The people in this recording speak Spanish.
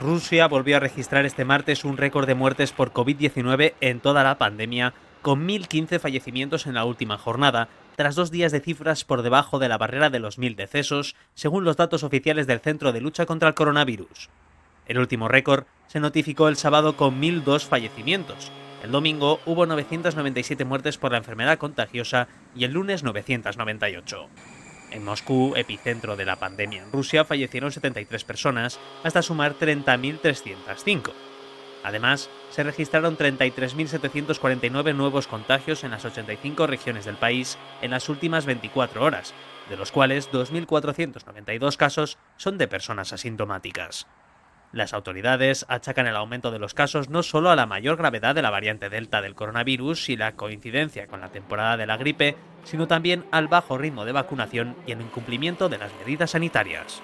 Rusia volvió a registrar este martes un récord de muertes por COVID-19 en toda la pandemia, con 1.015 fallecimientos en la última jornada, tras dos días de cifras por debajo de la barrera de los 1.000 decesos, según los datos oficiales del Centro de Lucha contra el Coronavirus. El último récord se notificó el sábado con 1.002 fallecimientos. El domingo hubo 997 muertes por la enfermedad contagiosa y el lunes 998. En Moscú, epicentro de la pandemia en Rusia, fallecieron 73 personas, hasta sumar 30.305. Además, se registraron 33.749 nuevos contagios en las 85 regiones del país en las últimas 24 horas, de los cuales 2.492 casos son de personas asintomáticas. Las autoridades achacan el aumento de los casos no solo a la mayor gravedad de la variante Delta del coronavirus y la coincidencia con la temporada de la gripe, sino también al bajo ritmo de vacunación y el incumplimiento de las medidas sanitarias.